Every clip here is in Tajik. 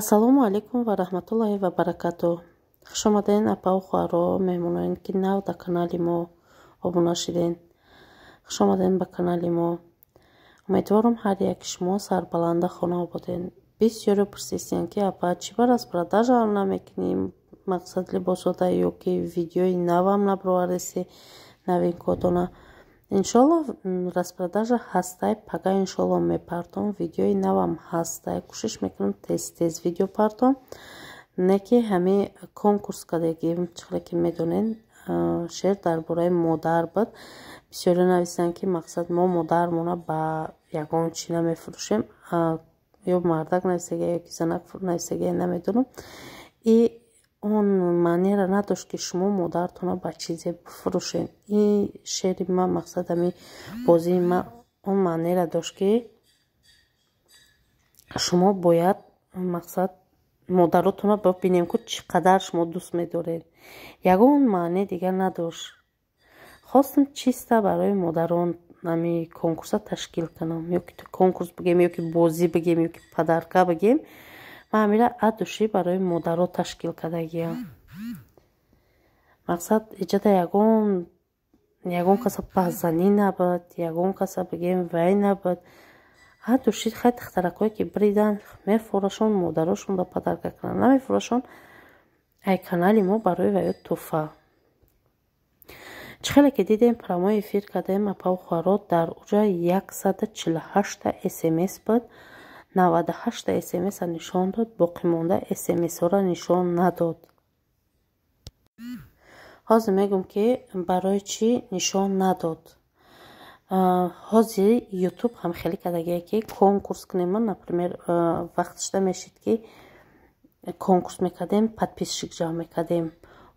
ассалому алайкум ва раҳматуллоҳи ва баракату хушомадаин апаву хуҳарҳо меҳмонон ки нав дар канали мо обуна шидин хушомадаин ба канали мо умедворам ҳар яки шумо сарбаланда хона ободен бисёру пурсистен ки апа чӣ бараз брада жар намекунӣ мақсад либосода ё ки видеои навам набровардеси навинкодона иншолло распродажа ҳастай пага иншолло мепартом видеои навам ҳастай кӯшиш мекунам тезтез видео партом не ки ҳами конкурс кадагичихре ки медонен шер дар бораи модар буд бисёре нависан ки мақсад мо модармона ба ягон чи намефурӯшем ё мардак нависагия ёки занак нависагия намедонам и он манера надошт ки шумо модартонро ба чизе бифурӯшед и шери ма мақсадами бозии ма он манера дошт ки шумо бояд мақсад модаротонро бинем ки чӣ қадар шумо дӯст медоред ягон маъне дигар надошт хостам чиста барои модарон ами конкурса ташкил кунам ё ки конкурс бигем ё ки бозӣ бигем ё ки падарка бигем маъмила адуши барои модарро ташкил карда гиям мақсад иҷада ягон ягон каса паҳзанӣ набад ягон каса бигем вай набад ҳар души хай тахтаракҳое ки бридан мефурашон модарошонро падарка кунанд намефурашон ай канали мо барои вайё туфа чӣ хеле ки дидем прамои эфир кардаем апа хуаро дар уҷа 148 смс бад 98 смс нишон дод боқӣ монда смсҳоро нишон надод ҳозир мегӯм ки барои чӣ нишон надод ҳозир ютуб ҳам хеле кадагие ки конкурс кунема например вақт шида мешид ки конкурс мекардем подписчик ҷамъ мекардем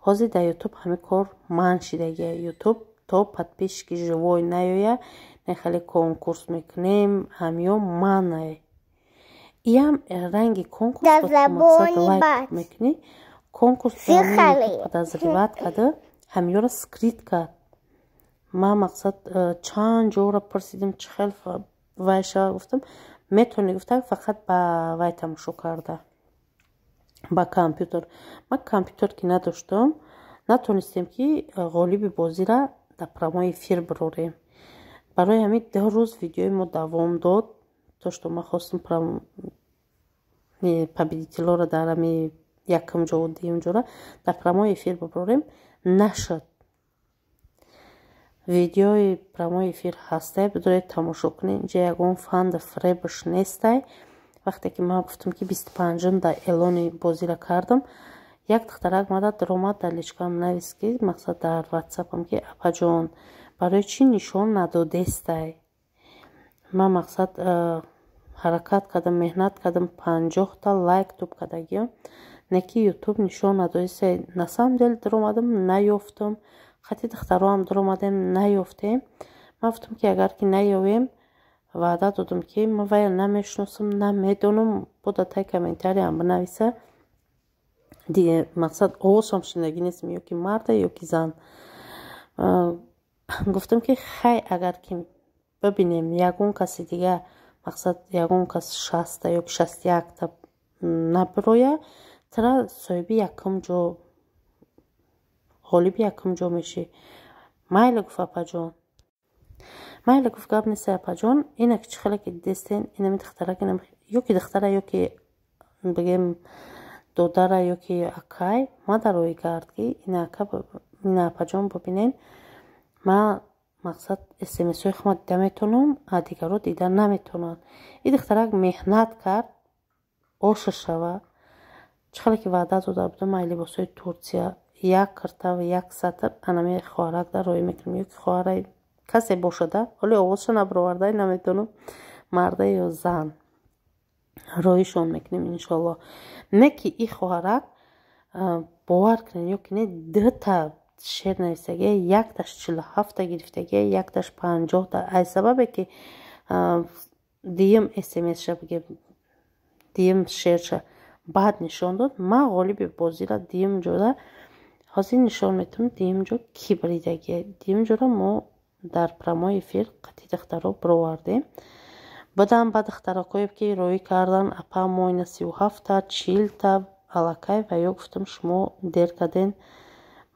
ҳозир дар ютуб ҳамин кор ман шидагия ютуб то подписчики живой наёя нехале конкурс мекунем ҳамё ман наё иам э, ранги конкурсмакуни конкурсподозревад кады ҳамёра скрит кард ман мақсад э, чанд ҷора пурсидим чихел вайшава гуфтам метавони гуфтам фақат ба вай тамошо карда ба компютер ман компютер ки надоштам натонистем ки э, ғолиби бозира дар прамои эфир бирорем барои ҳамин ду рӯз видеои мо давом дод то што ма хостум пра победителора дар ами якам ҷо дуюм ҷора дар прамои эфир бибурем нашуд видеои прамои эфир ҳастай бидоред тамошо кунед инҷа ягон фанда фребаш нестай вақте ки ман гуфтум ки бисту панҷум да элони бозира кардам як духтарак мада даромад дар личкам навист ки мақсад дар ватсапам ки апаҷон барои чӣ нишон надодестай ман мақсад э, ҳаракат кардам меҳнат кардам панҷоҳта лайк туб кардагим неки ютуб нишон надоисе на самом деле даромадам наёфтам хати дахтароам даромадем наёфтем ман гуфтам ки агар ки наёвем ваъда додам ки ман вайя намешиносам намедонам бода тай комментарием бинависа мақсад овозам шинаги нестам ёки марда ёки зан э, гуфтам ки хай агар ки бибинем ягон каси дига мақсад ягон кас шаста ё шастякта набирояд тара соҳиби якум ҷо ғолиби якум ҷо меши майли гуфт апаҷон майли гуфт гап нест апаҷон инак чи хеле ки дистен инами дахтарак инам ёки дахтара ёки бигем додара ёки акай ма дарои гард ки ина ака ина апаҷон бубинен ма мақсад смсҳои хумо дида метонам а дигарро дида наметонад и духтарак меҳнат кард оша шава чӣ хеле ки ваъда дода будам а либосҳои турсия як картав як сатр анами хоҳарак дар роӣ мекунам ёки хоҳарай касе бошада оле овозша набаровардай наметонам марда ё зан роишон мекунем иншоалло не ки и хоҳарак бовар кунем ёки не дта شیر نویسگی یک داشت چلو هفته گرفتگی یک داشت پنجه دا ای سببه که دیم اسمیت شا بگیم دیم شیر شا بعد نشان داد ما غالب بازی را دیم جو دا حاضی نشان میتونم دیم جو کی بریدگی دیم جو را ما در پرامای فیل قطی دختر را برواردیم بدن بعد دختر را کویب که روی کردن اپا موینه سی و هفته چیل تا علاقه و یا گفتم شما در کدین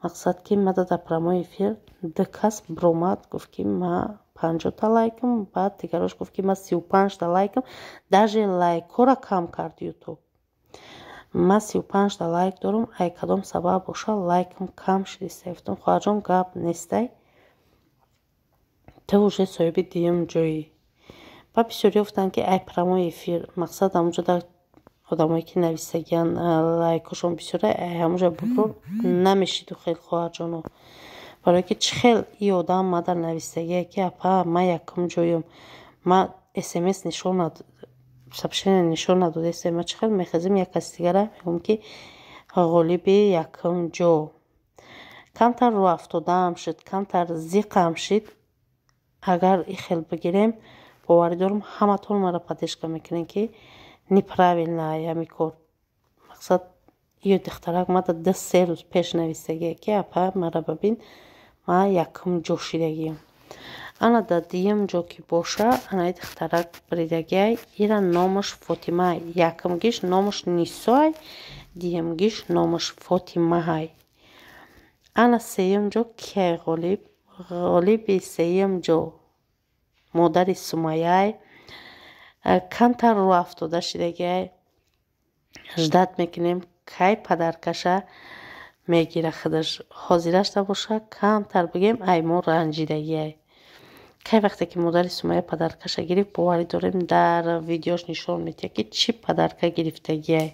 мақсад ки ма дада прамои эфир ду кас биромад гуфт ки ма панҷота лайкам баъд дигарош гуфт ки ма сию панҷта лайкам даже лайкҳоро кам кард ютуб ма сию панҷта лайк дорам ай кадом сабаб боша лайкам кам шидиста гуфтам хоҳарҷон гап нестай ту уже соҳиби дуюм ҷои ба бисёри гуфтанд ки ай прамои эфир мақсад амуҷодар одамое ки нависагиан лайкошон бисёра ҳамуша бурро намешиду хел хоҳарҷону барое ки чи хел и одам мадар нависагия ки апа ма якум ҷоем ма смс сабшена нишон надодаст ма чи хел мехезем як кас дигара мегӯм ки ғолиби якум ҷо камтар рӯ афтодаам шуд камтар зиқам шид агар и хел бигирем боварӣ дорам ҳаматон маро падешка мекунем ки неправилна ями кор мақсад ё дихтарак мада да се рӯз пеш нависаге ки апа мара бабин ма якум ҷо шидагиам ана да дуюм ҷо ки боша анаи дихтарак бридагиай ира номаш фотимаай якумгиш номаш нисоай дуюмгиш номаш фотимаай ана сеюм ҷо кияй ғолиб ғолиби сеюм ҷо модари сумаяй Э, камтар рӯ афтода шидагиа ждат мекунем кай падаркаша мегира худаш ҳозираш набоша камтар бигем ай мо ранҷидагиа кай вақте ки модари сумая падаркаша гирифт боварӣ дорем дар видеош нишон метия ки чӣ падарка гирифтагиа